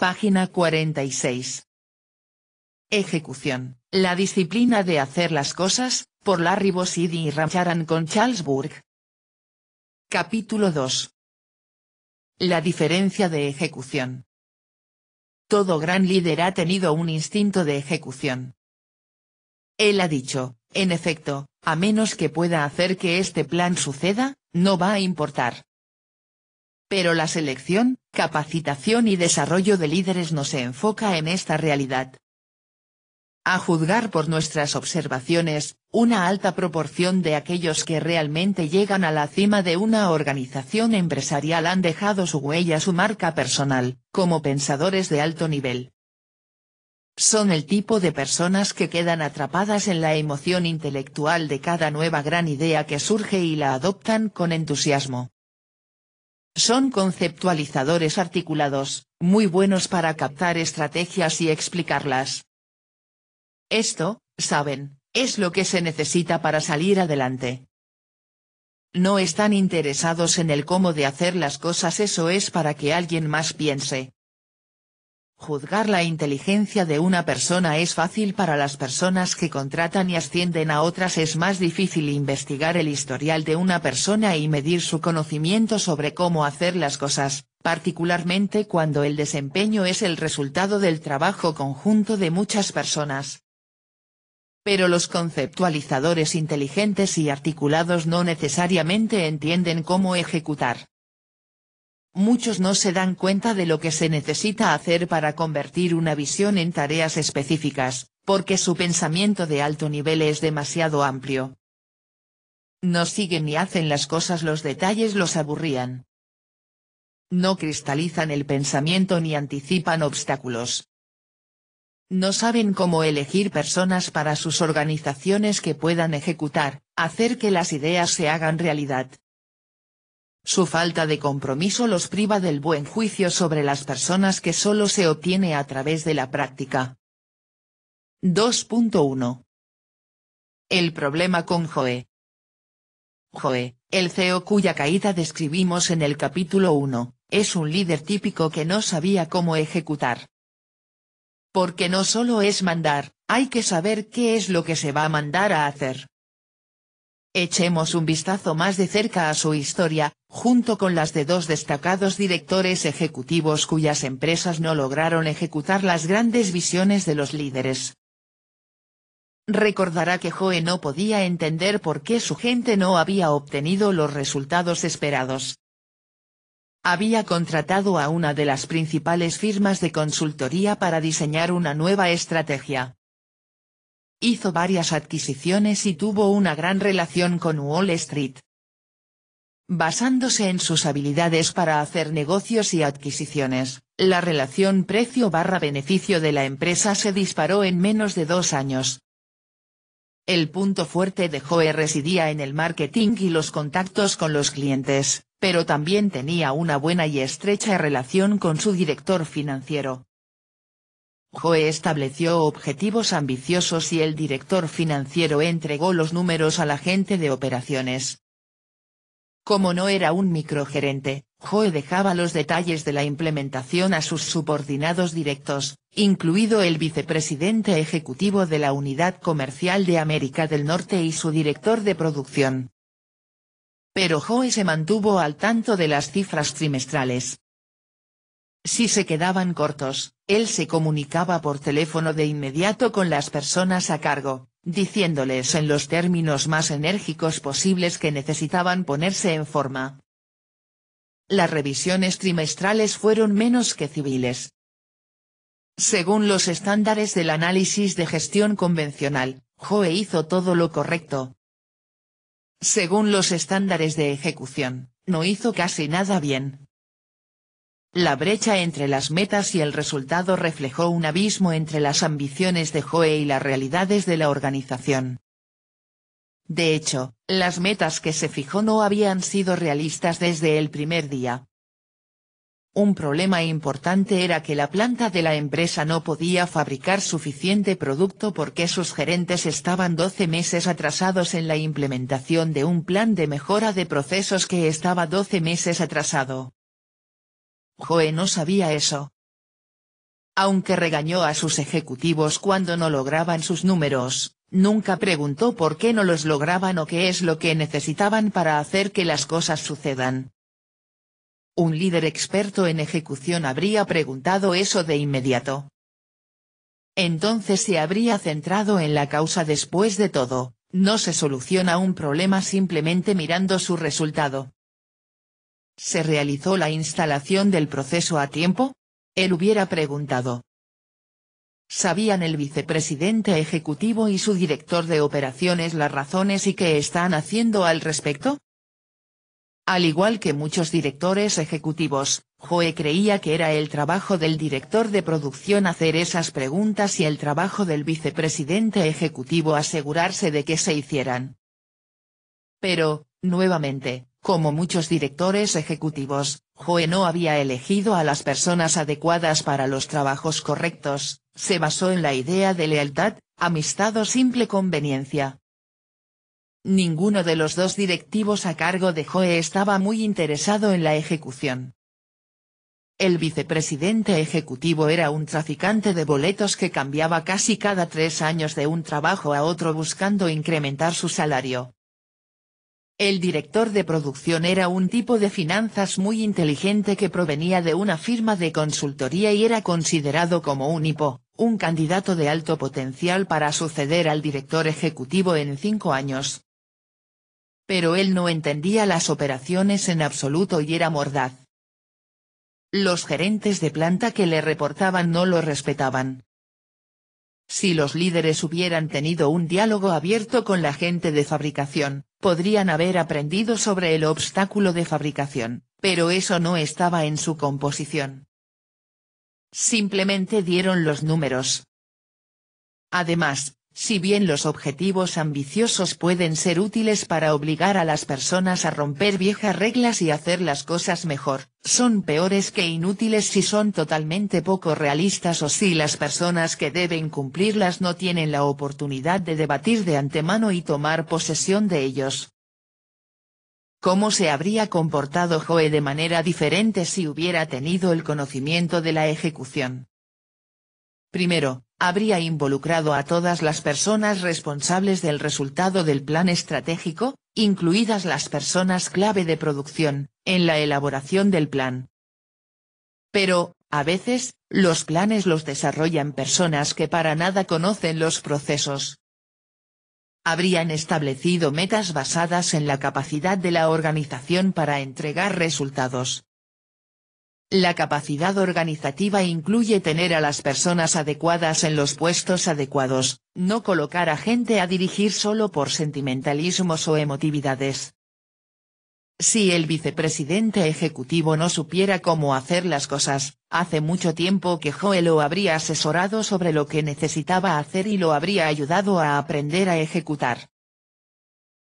Página 46. Ejecución. La disciplina de hacer las cosas, por Larry ribosidi y Ramcharan con Charles Capítulo 2. La diferencia de ejecución. Todo gran líder ha tenido un instinto de ejecución. Él ha dicho, en efecto, a menos que pueda hacer que este plan suceda, no va a importar. Pero la selección, capacitación y desarrollo de líderes no se enfoca en esta realidad. A juzgar por nuestras observaciones, una alta proporción de aquellos que realmente llegan a la cima de una organización empresarial han dejado su huella, su marca personal, como pensadores de alto nivel. Son el tipo de personas que quedan atrapadas en la emoción intelectual de cada nueva gran idea que surge y la adoptan con entusiasmo. Son conceptualizadores articulados, muy buenos para captar estrategias y explicarlas. Esto, saben, es lo que se necesita para salir adelante. No están interesados en el cómo de hacer las cosas, eso es para que alguien más piense. Juzgar la inteligencia de una persona es fácil para las personas que contratan y ascienden a otras es más difícil investigar el historial de una persona y medir su conocimiento sobre cómo hacer las cosas, particularmente cuando el desempeño es el resultado del trabajo conjunto de muchas personas. Pero los conceptualizadores inteligentes y articulados no necesariamente entienden cómo ejecutar, muchos no se dan cuenta de lo que se necesita hacer para convertir una visión en tareas específicas, porque su pensamiento de alto nivel es demasiado amplio. No siguen ni hacen las cosas los detalles los aburrían. No cristalizan el pensamiento ni anticipan obstáculos. No saben cómo elegir personas para sus organizaciones que puedan ejecutar, hacer que las ideas se hagan realidad. Su falta de compromiso los priva del buen juicio sobre las personas que solo se obtiene a través de la práctica. 2.1 El problema con Joe. Joe, el CEO cuya caída describimos en el capítulo 1, es un líder típico que no sabía cómo ejecutar. Porque no solo es mandar, hay que saber qué es lo que se va a mandar a hacer. Echemos un vistazo más de cerca a su historia, junto con las de dos destacados directores ejecutivos cuyas empresas no lograron ejecutar las grandes visiones de los líderes. Recordará que Joe no podía entender por qué su gente no había obtenido los resultados esperados. Había contratado a una de las principales firmas de consultoría para diseñar una nueva estrategia hizo varias adquisiciones y tuvo una gran relación con Wall Street. Basándose en sus habilidades para hacer negocios y adquisiciones, la relación precio beneficio de la empresa se disparó en menos de dos años. El punto fuerte de Joe residía en el marketing y los contactos con los clientes, pero también tenía una buena y estrecha relación con su director financiero, Joe estableció objetivos ambiciosos y el director financiero entregó los números a la agente de operaciones. Como no era un microgerente, Joe dejaba los detalles de la implementación a sus subordinados directos, incluido el vicepresidente ejecutivo de la Unidad Comercial de América del Norte y su director de producción. Pero Joe se mantuvo al tanto de las cifras trimestrales, si se quedaban cortos, él se comunicaba por teléfono de inmediato con las personas a cargo, diciéndoles en los términos más enérgicos posibles que necesitaban ponerse en forma. Las revisiones trimestrales fueron menos que civiles. Según los estándares del análisis de gestión convencional, Joe hizo todo lo correcto. Según los estándares de ejecución, no hizo casi nada bien. La brecha entre las metas y el resultado reflejó un abismo entre las ambiciones de Joe y las realidades de la organización. De hecho, las metas que se fijó no habían sido realistas desde el primer día. Un problema importante era que la planta de la empresa no podía fabricar suficiente producto porque sus gerentes estaban 12 meses atrasados en la implementación de un plan de mejora de procesos que estaba 12 meses atrasado. Joe no sabía eso. Aunque regañó a sus ejecutivos cuando no lograban sus números, nunca preguntó por qué no los lograban o qué es lo que necesitaban para hacer que las cosas sucedan. Un líder experto en ejecución habría preguntado eso de inmediato. Entonces se habría centrado en la causa después de todo, no se soluciona un problema simplemente mirando su resultado. ¿Se realizó la instalación del proceso a tiempo? Él hubiera preguntado. Sabían el vicepresidente ejecutivo y su director de operaciones las razones y qué están haciendo al respecto? Al igual que muchos directores ejecutivos, Joe creía que era el trabajo del director de producción hacer esas preguntas y el trabajo del vicepresidente ejecutivo asegurarse de que se hicieran. Pero, nuevamente, como muchos directores ejecutivos, Joe no había elegido a las personas adecuadas para los trabajos correctos, se basó en la idea de lealtad, amistad o simple conveniencia. Ninguno de los dos directivos a cargo de Joe estaba muy interesado en la ejecución. El vicepresidente ejecutivo era un traficante de boletos que cambiaba casi cada tres años de un trabajo a otro buscando incrementar su salario. El director de producción era un tipo de finanzas muy inteligente que provenía de una firma de consultoría y era considerado como un hipo, un candidato de alto potencial para suceder al director ejecutivo en cinco años. Pero él no entendía las operaciones en absoluto y era mordaz. Los gerentes de planta que le reportaban no lo respetaban, si los líderes hubieran tenido un diálogo abierto con la gente de fabricación, podrían haber aprendido sobre el obstáculo de fabricación, pero eso no estaba en su composición. Simplemente dieron los números. Además, si bien los objetivos ambiciosos pueden ser útiles para obligar a las personas a romper viejas reglas y hacer las cosas mejor, son peores que inútiles si son totalmente poco realistas o si las personas que deben cumplirlas no tienen la oportunidad de debatir de antemano y tomar posesión de ellos. ¿Cómo se habría comportado Joe de manera diferente si hubiera tenido el conocimiento de la ejecución? Primero, habría involucrado a todas las personas responsables del resultado del plan estratégico, incluidas las personas clave de producción, en la elaboración del plan. Pero, a veces, los planes los desarrollan personas que para nada conocen los procesos. Habrían establecido metas basadas en la capacidad de la organización para entregar resultados, la capacidad organizativa incluye tener a las personas adecuadas en los puestos adecuados, no colocar a gente a dirigir solo por sentimentalismos o emotividades. Si el vicepresidente ejecutivo no supiera cómo hacer las cosas, hace mucho tiempo que Joel lo habría asesorado sobre lo que necesitaba hacer y lo habría ayudado a aprender a ejecutar.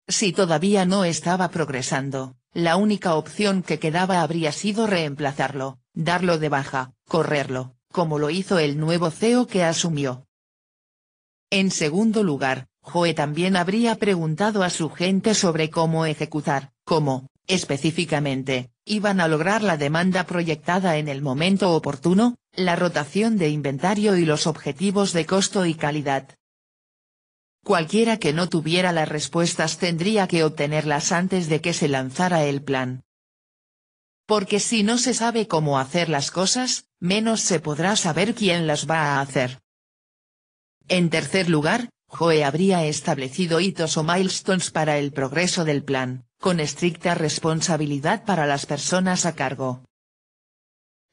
Si todavía no estaba progresando, la única opción que quedaba habría sido reemplazarlo, darlo de baja, correrlo, como lo hizo el nuevo CEO que asumió. En segundo lugar, Joe también habría preguntado a su gente sobre cómo ejecutar, cómo, específicamente, iban a lograr la demanda proyectada en el momento oportuno, la rotación de inventario y los objetivos de costo y calidad. Cualquiera que no tuviera las respuestas tendría que obtenerlas antes de que se lanzara el plan. Porque si no se sabe cómo hacer las cosas, menos se podrá saber quién las va a hacer. En tercer lugar, Joe habría establecido hitos o milestones para el progreso del plan, con estricta responsabilidad para las personas a cargo.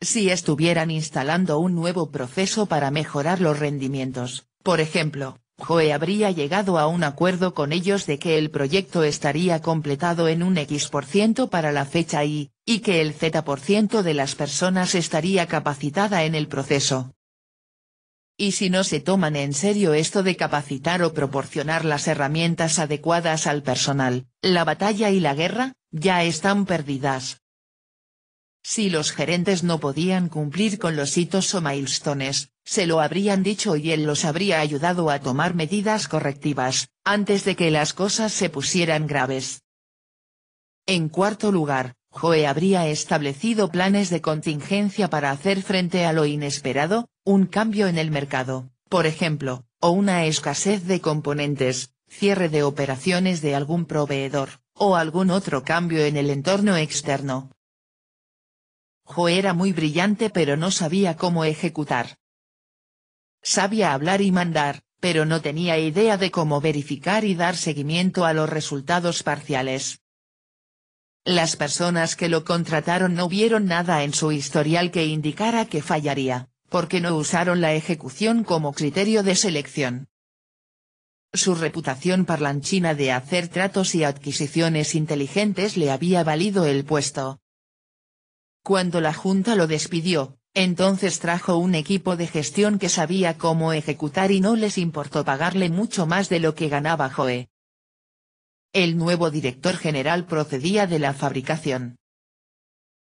Si estuvieran instalando un nuevo proceso para mejorar los rendimientos, por ejemplo, Joe habría llegado a un acuerdo con ellos de que el proyecto estaría completado en un X% para la fecha y, y que el Z% de las personas estaría capacitada en el proceso. Y si no se toman en serio esto de capacitar o proporcionar las herramientas adecuadas al personal, la batalla y la guerra, ya están perdidas. Si los gerentes no podían cumplir con los hitos o milestones, se lo habrían dicho y él los habría ayudado a tomar medidas correctivas, antes de que las cosas se pusieran graves. En cuarto lugar, Joe habría establecido planes de contingencia para hacer frente a lo inesperado, un cambio en el mercado, por ejemplo, o una escasez de componentes, cierre de operaciones de algún proveedor, o algún otro cambio en el entorno externo, era muy brillante pero no sabía cómo ejecutar. Sabía hablar y mandar, pero no tenía idea de cómo verificar y dar seguimiento a los resultados parciales. Las personas que lo contrataron no vieron nada en su historial que indicara que fallaría, porque no usaron la ejecución como criterio de selección. Su reputación parlanchina de hacer tratos y adquisiciones inteligentes le había valido el puesto, cuando la Junta lo despidió, entonces trajo un equipo de gestión que sabía cómo ejecutar y no les importó pagarle mucho más de lo que ganaba Joe. El nuevo director general procedía de la fabricación.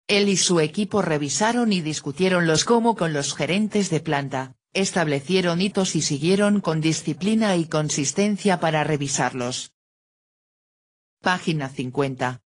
Él y su equipo revisaron y discutieron los cómo con los gerentes de planta, establecieron hitos y siguieron con disciplina y consistencia para revisarlos. Página 50.